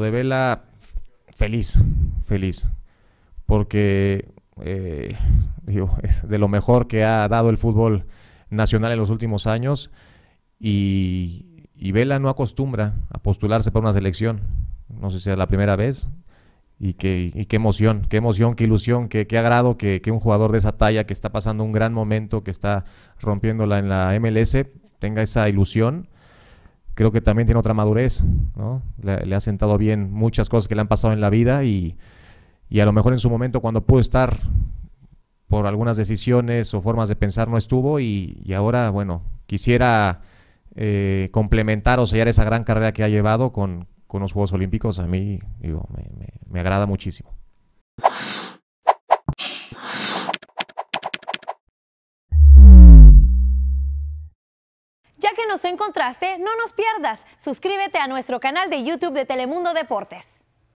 de Vela, feliz, feliz. Porque eh, es de lo mejor que ha dado el fútbol nacional en los últimos años. Y, Vela no acostumbra a postularse para una selección. No sé si es la primera vez. Y, qué emoción, qué emoción, qué ilusión, qué, agrado que, que, un jugador de esa talla que está pasando un gran momento, que está rompiéndola en la MLS, tenga esa ilusión creo que también tiene otra madurez, ¿no? Le, ha sentado bien muchas cosas que le han pasado en la vida y, a lo mejor en su momento cuando pudo estar por algunas decisiones o formas de pensar no estuvo y, ahora, bueno, quisiera eh, complementar o sellar esa gran carrera que ha llevado con, los Juegos Olímpicos. A mí, digo, me agrada muchísimo. que nos encontraste, no nos pierdas. Suscríbete a nuestro canal de YouTube de Telemundo Deportes.